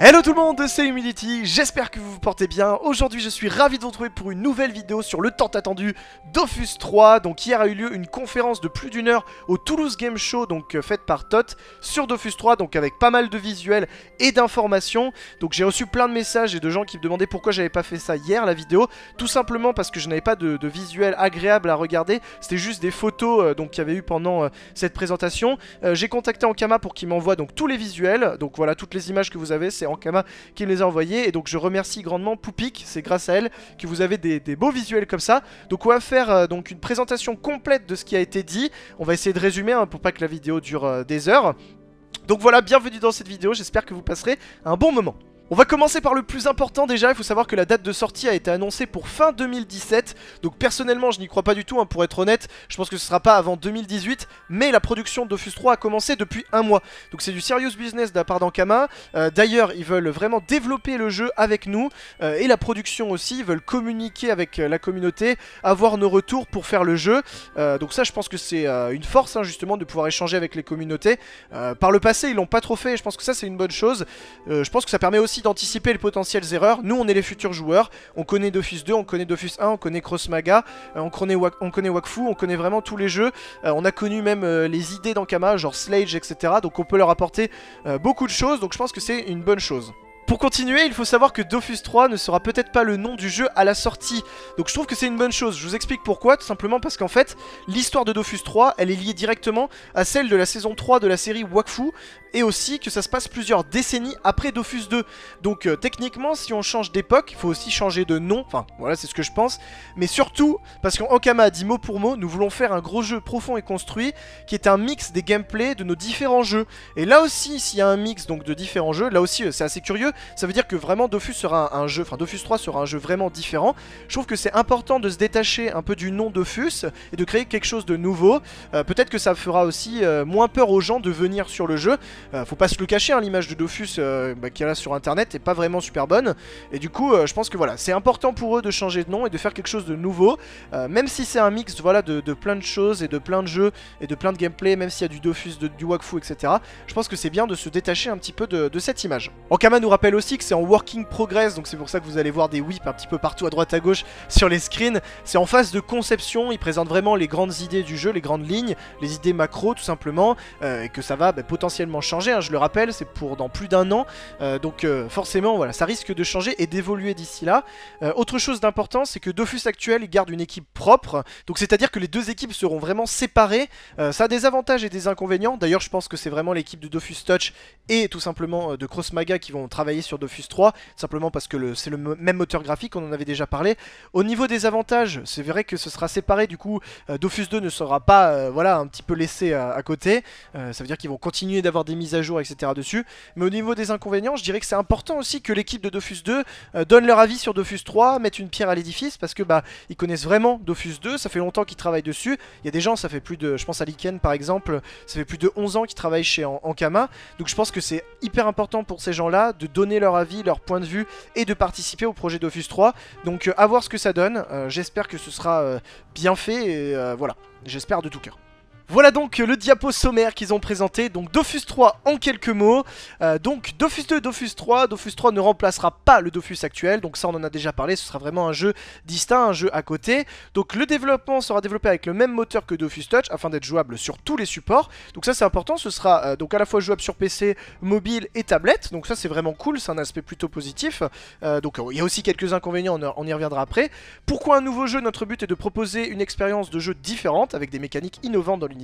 Hello tout le monde, c'est Humility, j'espère que vous vous portez bien. Aujourd'hui je suis ravi de vous retrouver pour une nouvelle vidéo sur le temps attendu Dofus 3. Donc hier a eu lieu une conférence de plus d'une heure au Toulouse Game Show, donc euh, faite par Tot, sur Dofus 3, donc avec pas mal de visuels et d'informations. Donc j'ai reçu plein de messages et de gens qui me demandaient pourquoi j'avais pas fait ça hier la vidéo. Tout simplement parce que je n'avais pas de, visuels agréables agréable à regarder, c'était juste des photos euh, donc qu'il y avait eu pendant euh, cette présentation. j'ai contacté Ankama pour qu'il m'envoie donc tous les visuels, donc voilà toutes les images que vous avez, Ankama qui me les a envoyés. Et donc je remercie grandement Poupic, c'est grâce à elle que vous avez des, beaux visuels comme ça. Donc on va faire euh, donc une présentation complète de ce qui a été dit. On va essayer de résumer hein, pour pas que la vidéo dure euh, des heures. Donc voilà, bienvenue dans cette vidéo, j'espère que vous passerez un bon moment. On va commencer par le plus important déjà, il faut savoir que la date de sortie a été annoncée pour fin 2017 Donc personnellement je n'y crois pas du tout hein, pour être honnête, je pense que ce sera pas avant 2018 Mais la production d'Offus 3 a commencé depuis un mois Donc c'est du serious business de la part d'Ankama euh, D'ailleurs ils veulent vraiment développer le jeu avec nous euh, et la production aussi Ils veulent communiquer avec euh, la communauté, avoir nos retours pour faire le jeu Donc ça je pense que c'est une force hein, justement de pouvoir échanger avec les communautés Par le passé ils l'ont pas trop fait et je pense que ça c'est une bonne chose Je pense que ça permet aussi d'anticiper les potentielles erreurs. Nous, on est les futurs joueurs. On connaît Dofus 2, on connaît Dofus 1, on connaît Cross Maga, euh, on, connaît on connaît Wakfu, on connaît vraiment tous les jeux. Euh, on a connu même euh, les idées d'Ankama, genre Slage, etc. Donc on peut leur apporter beaucoup de choses. Donc je pense que c'est une bonne chose. Pour continuer, il faut savoir que Dofus 3 ne sera peut-être pas le nom du jeu à la sortie. Donc je trouve que c'est une bonne chose. Je vous explique pourquoi, tout simplement parce qu'en fait, l'histoire de Dofus 3, elle est liée directement à celle de la saison 3 de la série Wakfu et aussi que ça se passe plusieurs décennies après Dofus 2. Donc euh, techniquement, si on change d'époque, il faut aussi changer de nom, enfin voilà c'est ce que je pense, mais surtout, parce qu'Okama a dit mot pour mot, nous voulons faire un gros jeu profond et construit, qui est un mix des gameplays de nos différents jeux. Et là aussi, s'il y a un mix donc de différents jeux, là aussi euh, c'est assez curieux, ça veut dire que vraiment Dofus sera un, jeu, enfin Dofus 3 sera un jeu vraiment différent. Je trouve que c'est important de se détacher un peu du nom Dofus, et de créer quelque chose de nouveau. Euh, peut-être que ça fera aussi moins peur aux gens de venir sur le jeu, euh, faut pas se le cacher, hein, l'image de Dofus qu'il y a là sur internet est pas vraiment super bonne. Et du coup, euh, je pense que voilà, c'est important pour eux de changer de nom et de faire quelque chose de nouveau. Euh, même si c'est un mix de, plein de choses et de plein de jeux et de plein de gameplay, même s'il y a du Dofus, de, du Wakfu, etc. Je pense que c'est bien de se détacher un petit peu de, cette image. Okama nous rappelle aussi que c'est en working progress, donc c'est pour ça que vous allez voir des whips un petit peu partout à droite à gauche sur les screens. C'est en phase de conception, il présente vraiment les grandes idées du jeu, les grandes lignes, les idées macro tout simplement, et que ça va bah, potentiellement changer changer, hein. je le rappelle, c'est pour dans plus d'un an. Euh, donc euh, forcément, voilà, ça risque de changer et d'évoluer d'ici là. Euh, autre chose d'important, c'est que Dofus actuel garde une équipe propre. Donc c'est-à-dire que les deux équipes seront vraiment séparées. ça a des avantages et des inconvénients. D'ailleurs, je pense que c'est vraiment l'équipe de Dofus Touch et tout simplement de Crossmaga qui vont travailler sur Dofus 3. Simplement parce que c'est le même moteur graphique, on en avait déjà parlé. Au niveau des avantages, c'est vrai que ce sera séparé. Du coup, Dofus 2 ne sera pas voilà, un petit peu laissé à côté. ça veut dire qu'ils vont continuer d'avoir des mises à jour, etc. dessus. Mais au niveau des inconvénients, je dirais que c'est important aussi que l'équipe de Dofus 2 euh, donne leur avis sur Dofus 3, mette une pierre à l'édifice, parce que bah ils connaissent vraiment Dofus 2, ça fait longtemps qu'ils travaillent dessus. Il y a des gens, ça fait plus de, je pense à Liken par exemple, ça fait plus de 11 ans qu'ils travaillent chez Ankama. Donc je pense que c'est hyper important pour ces gens-là de donner leur avis, leur point de vue et de participer au projet Dofus 3. Donc euh, à voir ce que ça donne, euh, j'espère que ce sera bien fait et voilà, j'espère de tout cœur. Voilà donc le diapo sommaire qu'ils ont présenté, donc Dofus 3 en quelques mots, euh, donc Dofus 2, Dofus 3, Dofus 3 ne remplacera pas le Dofus actuel, donc ça on en a déjà parlé, ce sera vraiment un jeu distinct, un jeu à côté, donc le développement sera développé avec le même moteur que Dofus Touch afin d'être jouable sur tous les supports, donc ça c'est important, ce sera euh, donc à la fois jouable sur PC, mobile et tablette, donc ça c'est vraiment cool, c'est un aspect plutôt positif, euh, donc oh, il y a aussi quelques inconvénients, on, y reviendra après. Pourquoi un nouveau jeu Notre but est de proposer une expérience de jeu différente avec des mécaniques innovantes dans l'univers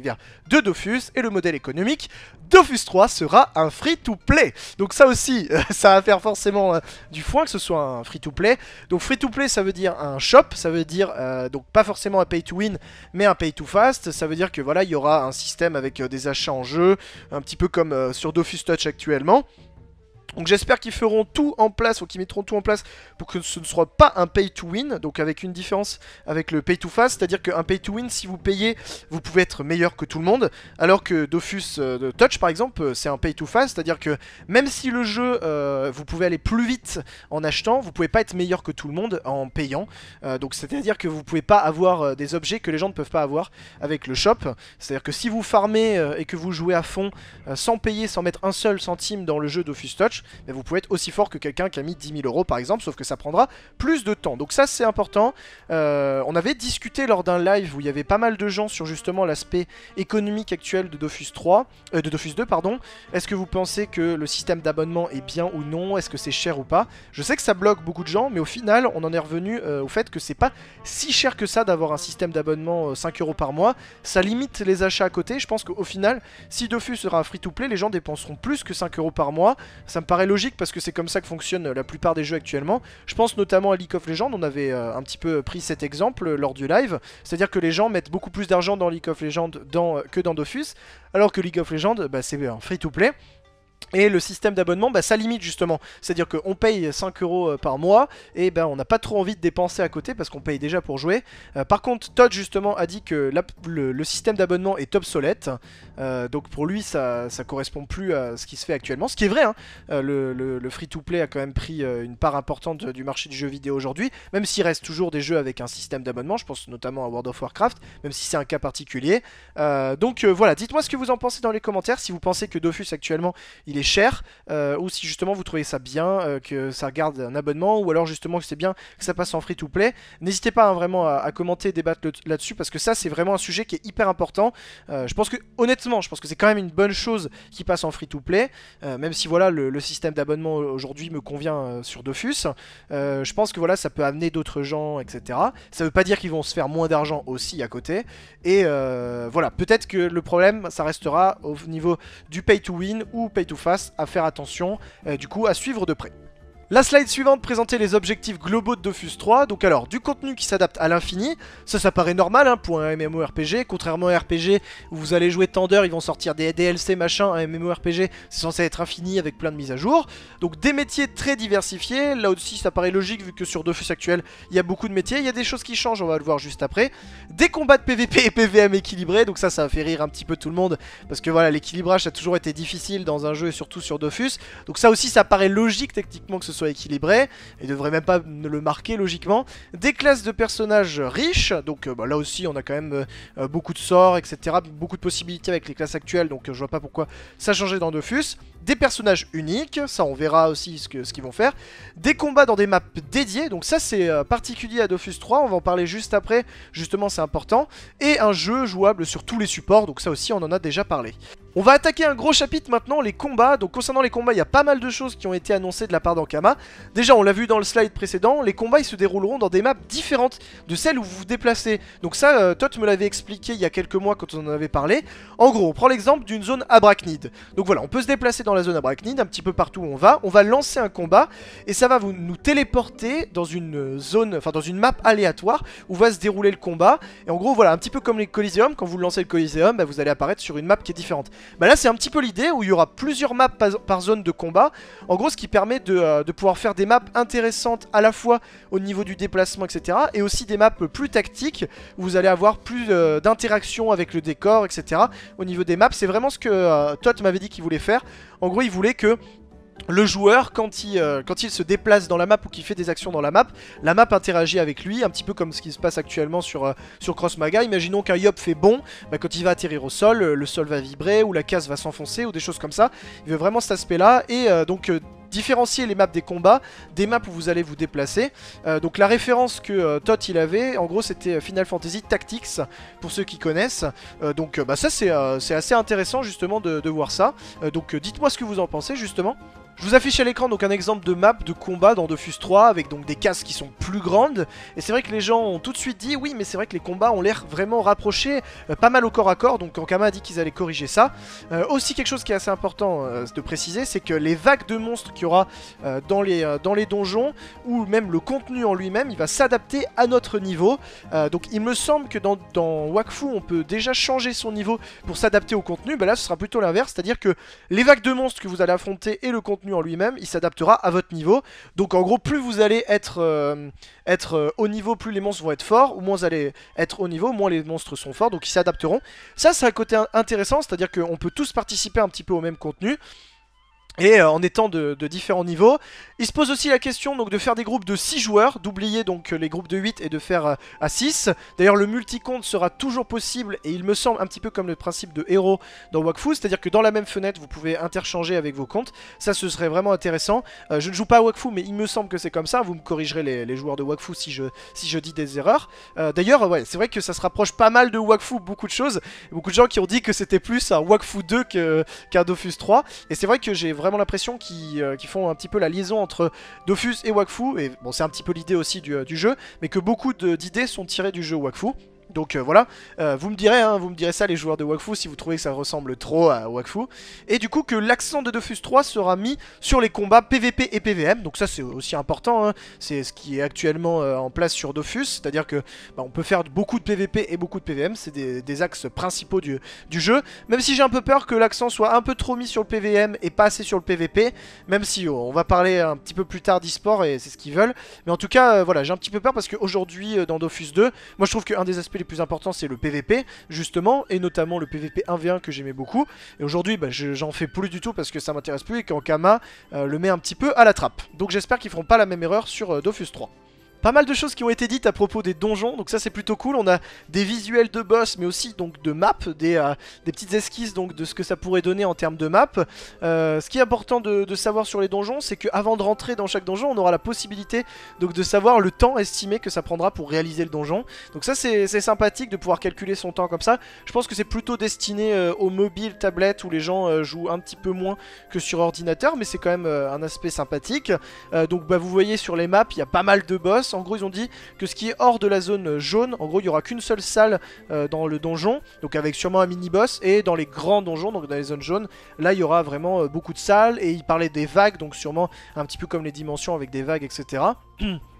de Dofus et le modèle économique. Dofus 3 sera un free-to-play. Donc ça aussi, ça va faire forcément euh, du foin que ce soit un free-to-play. Donc free-to-play, ça veut dire un shop, ça veut dire euh, donc pas forcément un pay-to-win, mais un pay-to-fast. Ça veut dire que voilà, il y aura un système avec euh, des achats en jeu, un petit peu comme sur Dofus Touch actuellement. Donc j'espère qu'ils feront tout en place ou qu'ils mettront tout en place pour que ce ne soit pas un pay to win, donc avec une différence avec le pay to fast, c'est-à-dire qu'un pay to win, si vous payez, vous pouvez être meilleur que tout le monde, alors que Dofus euh, Touch par exemple, euh, c'est un pay to fast, c'est-à-dire que même si le jeu, euh, vous pouvez aller plus vite en achetant, vous pouvez pas être meilleur que tout le monde en payant, donc c'est-à-dire que vous pouvez pas avoir des objets que les gens ne peuvent pas avoir avec le shop, c'est-à-dire que si vous farmez et que vous jouez à fond sans payer, sans mettre un seul centime dans le jeu Dofus Touch, mais vous pouvez être aussi fort que quelqu'un qui a mis 10 000 euros par exemple, sauf que ça prendra plus de temps. Donc ça c'est important. Euh, on avait discuté lors d'un live où il y avait pas mal de gens sur justement l'aspect économique actuel de Dofus 3, euh, de Dofus 2 pardon. Est-ce que vous pensez que le système d'abonnement est bien ou non Est-ce que c'est cher ou pas Je sais que ça bloque beaucoup de gens, mais au final on en est revenu euh, au fait que c'est pas si cher que ça d'avoir un système d'abonnement 5 euros par mois. Ça limite les achats à côté. Je pense qu'au final, si Dofus sera free-to-play, les gens dépenseront plus que 5 euros par mois. Ça me paraît logique parce que c'est comme ça que fonctionne la plupart des jeux actuellement. Je pense notamment à League of Legends, on avait euh, un petit peu pris cet exemple euh, lors du live. C'est-à-dire que les gens mettent beaucoup plus d'argent dans League of Legends euh, que dans Dofus, alors que League of Legends, bah, c'est un free-to-play. Et le système d'abonnement, bah, ça limite justement. C'est-à-dire qu'on paye 5 euros euh, par mois et ben, on n'a pas trop envie de dépenser à côté parce qu'on paye déjà pour jouer. Euh, par contre, Todd justement a dit que le, système d'abonnement est obsolète. Euh, donc pour lui, ça, ne correspond plus à ce qui se fait actuellement. Ce qui est vrai, hein. le, free-to-play a quand même pris une part importante du marché du jeu vidéo aujourd'hui. Même s'il reste toujours des jeux avec un système d'abonnement, je pense notamment à World of Warcraft, même si c'est un cas particulier. donc voilà, dites-moi ce que vous en pensez dans les commentaires. Si vous pensez que Dofus actuellement, est cher, euh, ou si justement vous trouvez ça bien, euh, que ça garde un abonnement, ou alors justement que c'est bien que ça passe en free to play. N'hésitez pas hein, vraiment à, commenter débattre là-dessus, parce que ça c'est vraiment un sujet qui est hyper important. Euh, je pense que honnêtement, je pense que c'est quand même une bonne chose qui passe en free to play, même si voilà le, le système d'abonnement aujourd'hui me convient sur Dofus. je pense que voilà ça peut amener d'autres gens, etc. Ça veut pas dire qu'ils vont se faire moins d'argent aussi à côté. Et voilà, peut-être que le problème ça restera au niveau du pay to win ou pay to à faire attention, euh, du coup à suivre de près. La slide suivante présentait les objectifs globaux de Dofus 3, donc alors du contenu qui s'adapte à l'infini, ça ça paraît normal hein, pour un MMORPG, contrairement à un RPG où vous allez jouer Tender, ils vont sortir des DLC machin, un MMORPG c'est censé être infini avec plein de mises à jour, donc des métiers très diversifiés, là aussi ça paraît logique vu que sur Dofus actuel il y a beaucoup de métiers, il y a des choses qui changent, on va le voir juste après, des combats de PVP et PVM équilibrés, donc ça ça a fait rire un petit peu tout le monde, parce que voilà l'équilibrage ça a toujours été difficile dans un jeu et surtout sur Dofus, donc ça aussi ça paraît logique techniquement que ce soit équilibré, et devrait même pas le marquer logiquement. Des classes de personnages riches, donc euh, bah, là aussi on a quand même euh, euh, beaucoup de sorts, etc. Beaucoup de possibilités avec les classes actuelles, donc je vois pas pourquoi ça changeait dans Dofus. Des personnages uniques, ça on verra aussi ce qu'ils ce vont faire. Des combats dans des maps dédiées, donc ça c'est particulier à Dofus 3, on va en parler juste après, justement c'est important. Et un jeu jouable sur tous les supports, donc ça aussi on en a déjà parlé. On va attaquer un gros chapitre maintenant, les combats. Donc concernant les combats, il y a pas mal de choses qui ont été annoncées de la part d'Ankama. Déjà, on l'a vu dans le slide précédent, les combats ils se dérouleront dans des maps différentes de celles où vous vous déplacez. Donc ça, euh, toth me l'avait expliqué il y a quelques mois quand on en avait parlé. En gros, on prend l'exemple d'une zone abrachnide. Donc voilà, on peut se déplacer dans la zone abrachnide, un petit peu partout où on va. On va lancer un combat et ça va vous, nous téléporter dans une euh, zone, enfin dans une map aléatoire où va se dérouler le combat. Et en gros, voilà, un petit peu comme les Coliseum, quand vous lancez le Coliseum, bah, vous allez apparaître sur une map qui est différente. Bah là c'est un petit peu l'idée où il y aura plusieurs maps par zone de combat. En gros ce qui permet euh, de, pouvoir faire des maps intéressantes à la fois au niveau du déplacement etc. Et aussi des maps plus tactiques où vous allez avoir plus euh, d'interaction avec le décor etc. Au niveau des maps c'est vraiment ce que euh, Tot m'avait dit qu'il voulait faire. En gros il voulait que le joueur, euh, quand il, se déplace dans la map ou qu'il fait des actions dans la map, la map interagit avec lui, un petit peu comme ce qui se passe actuellement sur, euh, Crossmaga. Imaginons qu'un Yop fait bon, bah, quand il va atterrir au sol, euh, le sol va vibrer, ou la case va s'enfoncer, ou des choses comme ça. Il veut vraiment cet aspect-là, et donc différencier les maps des combats des maps où vous allez vous déplacer. donc la référence que Tot il avait, en gros c'était Final Fantasy Tactics pour ceux qui connaissent. donc bah, ça c'est assez intéressant justement de, de voir ça. donc dites-moi ce que vous en pensez justement. Je vous affiche à l'écran donc un exemple de map de combat dans Dofus 3 avec donc des cases qui sont plus grandes et c'est vrai que les gens ont tout de suite dit oui mais c'est vrai que les combats ont l'air vraiment rapprochés euh, pas mal au corps à corps donc Ankama a dit qu'ils allaient corriger ça. Euh, aussi quelque chose qui est assez important euh, de préciser c'est que les vagues de monstres qu'il y aura dans, les, dans les donjons ou même le contenu en lui-même il va s'adapter à notre niveau donc il me semble que dans, dans Wakfu on peut déjà changer son niveau pour s'adapter au contenu bah là ce sera plutôt l'inverse c'est à dire que les vagues de monstres que vous allez affronter et le contenu en lui-même, il s'adaptera à votre niveau. Donc en gros, plus vous allez être, euh, être euh, au niveau, plus les monstres vont être forts, ou moins vous allez être au niveau, moins les monstres sont forts, donc ils s'adapteront. Ça, c'est un côté intéressant, c'est-à-dire qu'on peut tous participer un petit peu au même contenu et euh, en étant de, différents niveaux. Il se pose aussi la question donc de faire des groupes de 6 joueurs, d'oublier donc les groupes de 8 et de faire euh, à 6. D'ailleurs le multi-compte sera toujours possible et il me semble un petit peu comme le principe de héros dans Wakfu, c'est-à-dire que dans la même fenêtre vous pouvez interchanger avec vos comptes. Ça ce serait vraiment intéressant. Euh, je ne joue pas à Wakfu mais il me semble que c'est comme ça, vous me corrigerez les, joueurs de Wakfu si je, si je dis des erreurs. D'ailleurs ouais, c'est vrai que ça se rapproche pas mal de Wakfu, beaucoup de choses. Beaucoup de gens qui ont dit que c'était plus un Wakfu 2 qu'un Dofus 3 et c'est vrai que j'ai vraiment vraiment l'impression qu'ils euh, font un petit peu la liaison entre Dofus et Wakfu, et bon c'est un petit peu l'idée aussi du, euh, du, jeu, mais que beaucoup d'idées sont tirées du jeu Wakfu. Donc euh, voilà, euh, vous me direz, hein, vous me direz ça les joueurs de Wakfu si vous trouvez que ça ressemble trop à Wakfu. Et du coup que l'accent de Dofus 3 sera mis sur les combats PVP et PVM, donc ça c'est aussi important, hein. c'est ce qui est actuellement euh, en place sur Dofus, c'est-à-dire que bah, on peut faire beaucoup de PVP et beaucoup de PVM, c'est des, axes principaux du, jeu. Même si j'ai un peu peur que l'accent soit un peu trop mis sur le PVM et pas assez sur le PVP, même si oh, on va parler un petit peu plus tard d'e-sport et c'est ce qu'ils veulent. Mais en tout cas, voilà, j'ai un petit peu peur parce qu'aujourd'hui dans Dofus 2, moi je trouve qu'un des aspects le plus important, c'est le PVP justement et notamment le PVP 1v1 que j'aimais beaucoup et aujourd'hui bah, j'en fais plus du tout parce que ça m'intéresse plus et qu'Ankama Kama euh, le met un petit peu à la trappe donc j'espère qu'ils feront pas la même erreur sur euh, Dofus 3 pas mal de choses qui ont été dites à propos des donjons, donc ça c'est plutôt cool. On a des visuels de boss, mais aussi donc de maps, des, euh, des petites esquisses donc de ce que ça pourrait donner en termes de map. Euh, ce qui est important de, savoir sur les donjons, c'est qu'avant de rentrer dans chaque donjon, on aura la possibilité donc de savoir le temps estimé que ça prendra pour réaliser le donjon. Donc ça c'est sympathique de pouvoir calculer son temps comme ça. Je pense que c'est plutôt destiné euh, aux mobiles, tablettes, où les gens jouent un petit peu moins que sur ordinateur, mais c'est quand même un aspect sympathique. donc bah, vous voyez sur les maps, il y a pas mal de boss. En gros, ils ont dit que ce qui est hors de la zone jaune, en gros, il n'y aura qu'une seule salle euh, dans le donjon, donc avec sûrement un mini-boss, et dans les grands donjons, donc dans les zones jaunes, là, il y aura vraiment euh, beaucoup de salles, et ils parlaient des vagues, donc sûrement un petit peu comme les dimensions avec des vagues, etc.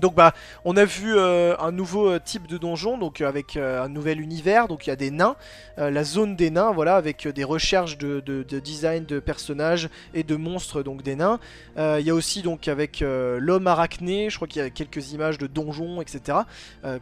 Donc bah on a vu euh, un nouveau euh, type de donjon, donc euh, avec un nouvel univers, donc il y a des nains, la zone des nains, voilà, avec des recherches de, design de personnages et de monstres, donc des nains. Il y a aussi donc avec l'homme arachné, je crois qu'il y a quelques images de donjons, etc.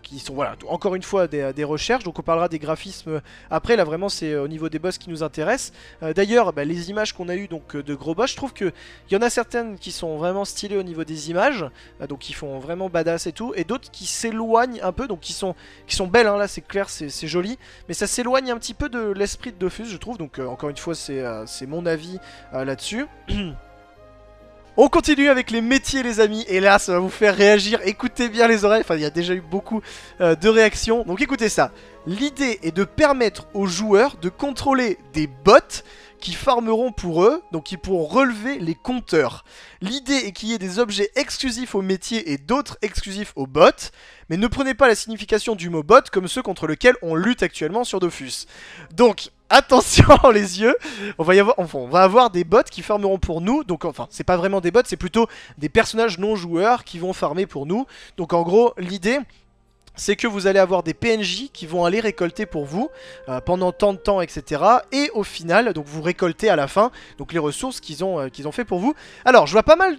qui sont voilà encore une fois des, recherches, donc on parlera des graphismes après, là vraiment c'est au niveau des boss qui nous intéresse. D'ailleurs bah, les images qu'on a eues donc, de gros boss, je trouve il y en a certaines qui sont vraiment stylées au niveau des images, donc qui font vraiment badass et tout, et d'autres qui s'éloignent un peu, donc qui sont, qui sont belles, hein. là c'est clair, c'est joli, mais ça s'éloigne un petit peu de l'esprit de Dofus, je trouve, donc euh, encore une fois c'est euh, c'est mon avis euh, là-dessus. On continue avec les métiers les amis et là ça va vous faire réagir, écoutez bien les oreilles, enfin il y a déjà eu beaucoup euh, de réactions, donc écoutez ça. L'idée est de permettre aux joueurs de contrôler des bots qui farmeront pour eux, donc qui pourront relever les compteurs. L'idée est qu'il y ait des objets exclusifs aux métiers et d'autres exclusifs aux bots, mais ne prenez pas la signification du mot bot comme ceux contre lesquels on lutte actuellement sur Dofus. Donc, attention les yeux on va, avoir, avoir des bots qui farmeront pour nous Donc enfin c'est pas vraiment des bots c'est plutôt des personnages non joueurs qui vont farmer pour nous Donc en gros l'idée c'est que vous allez avoir des PNJ qui vont aller récolter pour vous euh, pendant tant de temps, etc. Et au final, donc vous récoltez à la fin donc les ressources qu'ils ont, euh, qu'ils ont fait pour vous. Alors, je vois pas mal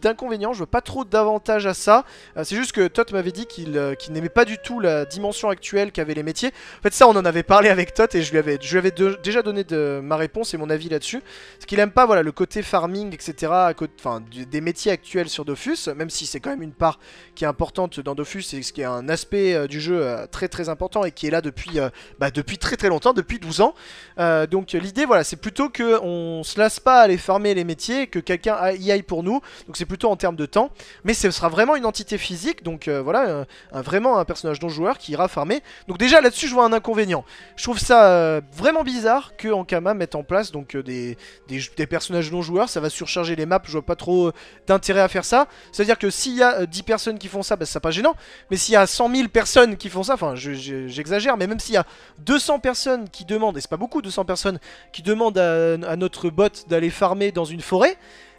d'inconvénients, je vois pas trop d'avantages à ça. Euh, c'est juste que Tot m'avait dit qu'il n'aimait pas du tout la dimension actuelle qu'avaient les métiers. En fait, ça, on en avait parlé avec Tot et je lui avais, je avais déjà donné ma réponse et mon avis là-dessus. Ce qu'il aime pas voilà, le côté farming, etc. Enfin, des métiers actuels sur Dofus, même si c'est quand même une part qui est importante dans Dofus et ce qui est un aspect euh, du jeu euh, très très important et qui est là depuis, euh, bah, depuis très très longtemps, depuis 12 ans. donc l'idée, voilà, c'est plutôt que on se lasse pas à aller farmer les métiers, que quelqu'un y aille pour nous. Donc c'est plutôt en termes de temps. Mais ce sera vraiment une entité physique, donc voilà, vraiment un personnage non joueur qui ira farmer. Donc déjà là-dessus, je vois un inconvénient. Je trouve ça vraiment bizarre que Ankama mette en place donc des, des, personnages non joueurs. Ça va surcharger les maps, je vois pas trop d'intérêt à faire ça. C'est-à-dire que s'il y a 10 personnes qui font ça, bah, c'est pas gênant. Mais s'il y a 100 personnes qui font ça, enfin j'exagère, mais même s'il y a 200 personnes qui demandent, et c'est pas beaucoup 200 personnes, qui demandent à, notre bot d'aller farmer dans une forêt,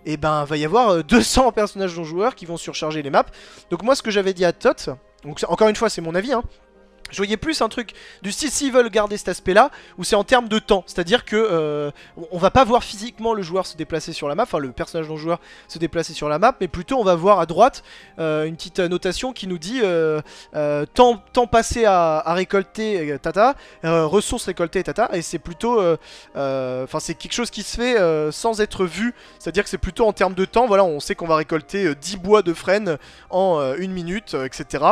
et eh ben va y avoir 200 euh, personnages non joueurs qui vont surcharger les maps. Donc moi ce que j'avais dit à Tot, donc encore une fois c'est mon avis, hein, je voyais plus un truc du style s'ils veulent garder cet aspect là Ou c'est en termes de temps C'est à dire que euh, on va pas voir physiquement le joueur se déplacer sur la map Enfin le personnage non joueur se déplacer sur la map Mais plutôt on va voir à droite euh, une petite notation qui nous dit euh, temps, passé à, récolter tata Ressources récoltées tata Et c'est plutôt Enfin c'est quelque chose qui se fait sans être vu C'est à dire que c'est plutôt en termes de temps Voilà on sait qu'on va récolter 10 bois de frêne en une minute etc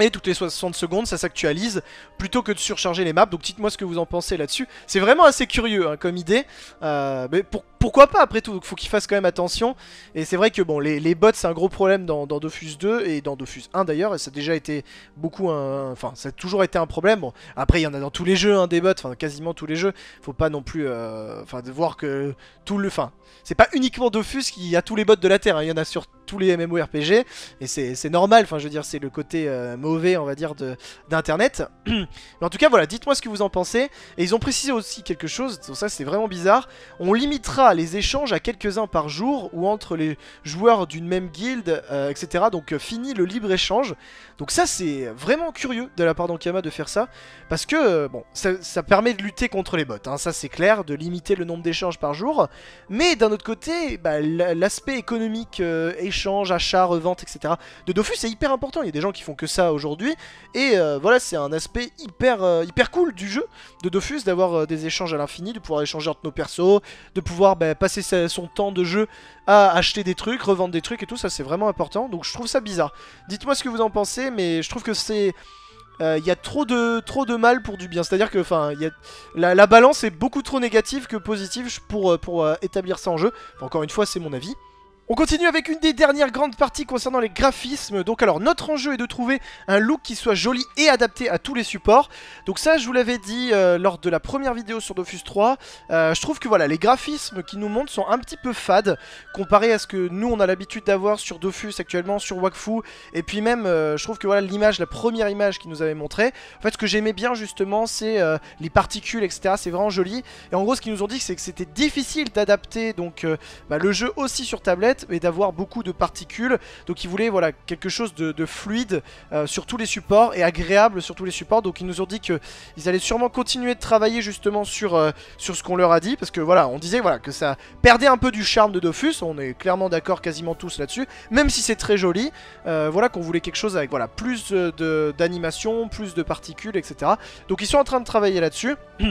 et toutes les 60 secondes, ça s'actualise plutôt que de surcharger les maps. Donc dites-moi ce que vous en pensez là-dessus. C'est vraiment assez curieux hein, comme idée. Euh, mais pour, pourquoi pas après tout, faut qu'il fasse quand même attention. Et c'est vrai que bon, les, bots c'est un gros problème dans, Dofus 2 et dans Dofus 1 d'ailleurs, et ça a déjà été beaucoup un. Enfin, ça a toujours été un problème. Bon, après, il y en a dans tous les jeux, hein, des bots, enfin quasiment tous les jeux. Faut pas non plus. Euh, enfin, de voir que tout le. Enfin, c'est pas uniquement Dofus qui a tous les bots de la Terre, hein. il y en a sur tous les MMORPG, et c'est normal, enfin je veux dire, c'est le côté euh, mauvais, on va dire, d'internet. Mais en tout cas, voilà, dites-moi ce que vous en pensez. Et ils ont précisé aussi quelque chose, donc ça c'est vraiment bizarre. On limitera les échanges à quelques-uns par jour ou entre les joueurs d'une même guilde, euh, etc. Donc euh, fini le libre-échange. Donc ça c'est vraiment curieux de la part d'Ankama de faire ça, parce que euh, bon, ça, permet de lutter contre les bots, hein, ça c'est clair, de limiter le nombre d'échanges par jour. Mais d'un autre côté, bah, l'aspect économique, échange, achat, revente, etc. de Dofus c'est hyper important, il y a des gens qui font que ça aujourd'hui. Et voilà, c'est un aspect hyper, hyper cool du jeu de Dofus, d'avoir des échanges à l'infini, de pouvoir échanger entre nos persos, de pouvoir bah, passer son temps de jeu à acheter des trucs, revendre des trucs et tout, ça c'est vraiment important. Donc je trouve ça bizarre. Dites-moi ce que vous en pensez, mais je trouve que c'est... Il euh, y a trop de, trop de mal pour du bien. C'est-à-dire que enfin, la, la balance est beaucoup trop négative que positive pour, euh, pour euh, établir ça en jeu. encore une fois, c'est mon avis. On continue avec une des dernières grandes parties concernant les graphismes. Donc alors, notre enjeu est de trouver un look qui soit joli et adapté à tous les supports. Donc ça, je vous l'avais dit euh, lors de la première vidéo sur Dofus 3. Euh, je trouve que voilà, les graphismes qui nous montrent sont un petit peu fades comparé à ce que nous, on a l'habitude d'avoir sur Dofus actuellement, sur Wakfu. Et puis même, euh, je trouve que voilà, l'image, la première image qu'ils nous avaient montrée. En fait, ce que j'aimais bien justement, c'est les particules, etc. C'est vraiment joli. Et en gros, ce qu'ils nous ont dit, c'est que c'était difficile d'adapter donc bah, le jeu aussi sur tablette et mais d'avoir beaucoup de particules. Donc ils voulaient voilà, quelque chose de, fluide euh, sur tous les supports et agréable sur tous les supports. Donc ils nous ont dit qu'ils allaient sûrement continuer de travailler justement sur, euh, sur ce qu'on leur a dit. Parce que voilà, on disait voilà, que ça perdait un peu du charme de Dofus. On est clairement d'accord quasiment tous là-dessus. Même si c'est très joli, euh, voilà qu'on voulait quelque chose avec voilà, plus d'animation, plus de particules, etc. Donc ils sont en train de travailler là-dessus.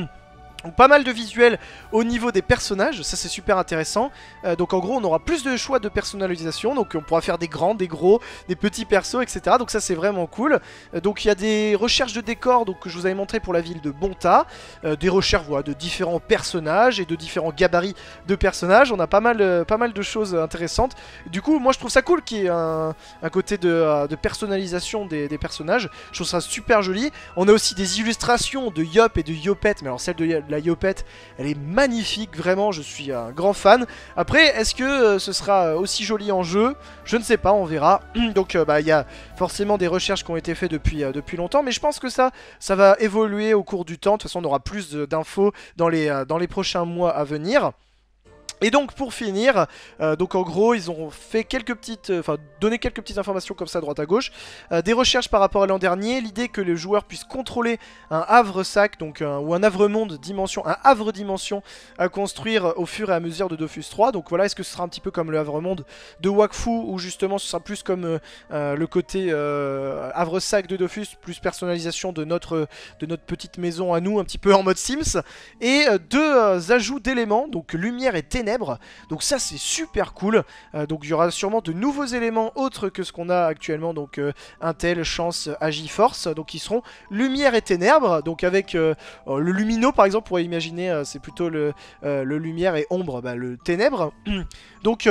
pas mal de visuels au niveau des personnages, ça c'est super intéressant. Euh, donc en gros on aura plus de choix de personnalisation, donc on pourra faire des grands, des gros, des petits persos, etc. Donc ça c'est vraiment cool. Euh, donc il y a des recherches de décors donc, que je vous avais montré pour la ville de Bonta, euh, des recherches de différents personnages et de différents gabarits de personnages. On a pas mal, pas mal de choses intéressantes. Du coup moi je trouve ça cool qu'il y ait un, côté de, personnalisation des, personnages. Je trouve ça super joli. On a aussi des illustrations de Yop et de Yopette, mais alors celle de la Yopette, elle est magnifique, vraiment, je suis un grand fan. Après, est-ce que euh, ce sera euh, aussi joli en jeu Je ne sais pas, on verra. Donc, euh, bah, il y a forcément des recherches qui ont été faites depuis, depuis longtemps, mais je pense que ça, ça va évoluer au cours du temps. De toute façon, on aura plus d'infos dans dans les prochains mois à venir. Et donc pour finir, euh, donc en gros ils ont fait quelques petites, euh, enfin donné quelques petites informations comme ça à droite à gauche, euh, des recherches par rapport à l'an dernier, l'idée que les joueurs puissent contrôler un havre sac donc ou un havre monde dimension, un havre dimension à construire au fur et à mesure de Dofus 3. Donc voilà, est-ce que ce sera un petit peu comme le havre monde de Wakfu ou justement ce sera plus comme le côté havre sac de Dofus plus personnalisation de notre de notre petite maison à nous un petit peu en mode Sims et deux ajouts d'éléments donc lumière et ténèbres donc ça c'est super cool. Euh, donc il y aura sûrement de nouveaux éléments autres que ce qu'on a actuellement. Donc euh, Intel, Chance, Force, Donc ils seront lumière et ténèbres. Donc avec euh, oh, le lumino par exemple, pourrait imaginer c'est plutôt le, lumière et ombre, bah, le ténèbre, donc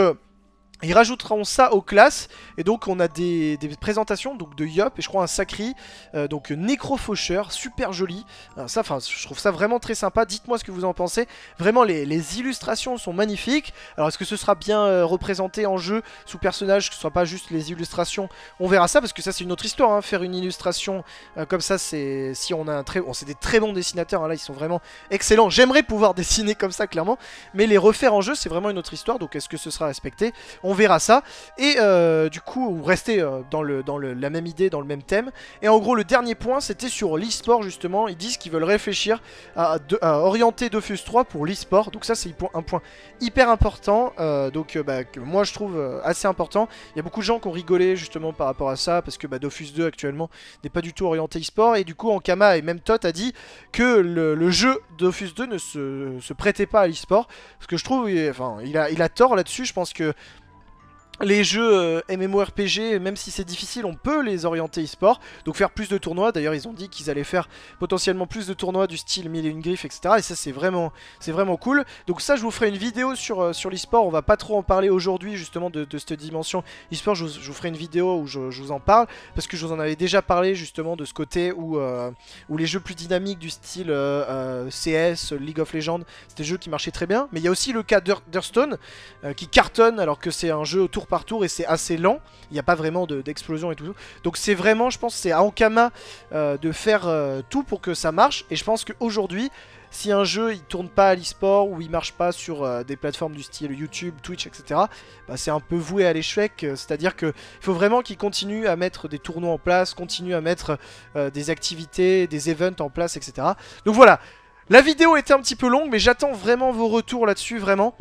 ils rajouteront ça aux classes, et donc on a des, présentations donc de Yop, et je crois un Sacri, euh, donc Nécrofaucheur, super joli. Euh, ça, enfin, je trouve ça vraiment très sympa, dites-moi ce que vous en pensez. Vraiment, les, illustrations sont magnifiques. Alors, est-ce que ce sera bien euh, représenté en jeu, sous personnage, que ce soit pas juste les illustrations On verra ça, parce que ça, c'est une autre histoire, hein. faire une illustration comme ça, c'est si on a un très... On c'est des très bons dessinateurs, hein, là, ils sont vraiment excellents. J'aimerais pouvoir dessiner comme ça, clairement, mais les refaire en jeu, c'est vraiment une autre histoire, donc est-ce que ce sera respecté on verra ça. Et euh, du coup, rester euh, dans, le, dans la même idée, dans le même thème. Et en gros, le dernier point, c'était sur l'e-sport justement. Ils disent qu'ils veulent réfléchir à, orienter Dofus 3 pour l'e-sport. Donc ça, c'est un point hyper important. Euh, donc bah, moi, je trouve assez important. Il y a beaucoup de gens qui ont rigolé justement par rapport à ça parce que bah, Dofus 2 actuellement n'est pas du tout orienté e-sport. Et du coup, Ankama et même Tot a dit que le, jeu Dofus 2 ne se, prêtait pas à l'e-sport. Ce que je trouve, enfin, il a, il a tort là-dessus. Je pense que les jeux euh, MMORPG, même si c'est difficile, on peut les orienter e-sport. Donc faire plus de tournois. D'ailleurs, ils ont dit qu'ils allaient faire potentiellement plus de tournois du style mille et une griffes, etc. Et ça, c'est vraiment, vraiment cool. Donc ça, je vous ferai une vidéo sur, euh, sur l'e-sport. On va pas trop en parler aujourd'hui, justement, de, cette dimension e-sport. Je, vous ferai une vidéo où je, vous en parle. Parce que je vous en avais déjà parlé, justement, de ce côté où, euh, où les jeux plus dynamiques du style CS, League of Legends, c'était des jeux qui marchaient très bien. Mais il y a aussi le cas d'Hearthstone, qui cartonne alors que c'est un jeu autour Partout par tour et c'est assez lent. Il n'y a pas vraiment d'explosion et tout. Donc c'est vraiment, je pense, c'est à Ankama euh, de faire euh, tout pour que ça marche. Et je pense qu'aujourd'hui, si un jeu il tourne pas à le ou il marche pas sur euh, des plateformes du style YouTube, Twitch, etc., bah, c'est un peu voué à l'échec. C'est-à-dire qu'il faut vraiment qu'il continue à mettre des tournois en place, continue à mettre des activités, des events en place, etc. Donc voilà, la vidéo était un petit peu longue, mais j'attends vraiment vos retours là-dessus, vraiment.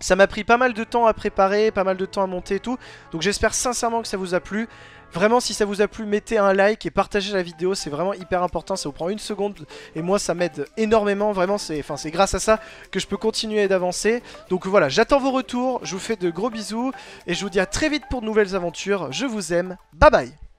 Ça m'a pris pas mal de temps à préparer, pas mal de temps à monter et tout. Donc j'espère sincèrement que ça vous a plu. Vraiment, si ça vous a plu, mettez un like et partagez la vidéo. C'est vraiment hyper important. Ça vous prend une seconde et moi, ça m'aide énormément. Vraiment, c'est enfin, grâce à ça que je peux continuer d'avancer. Donc voilà, j'attends vos retours. Je vous fais de gros bisous et je vous dis à très vite pour de nouvelles aventures. Je vous aime. Bye bye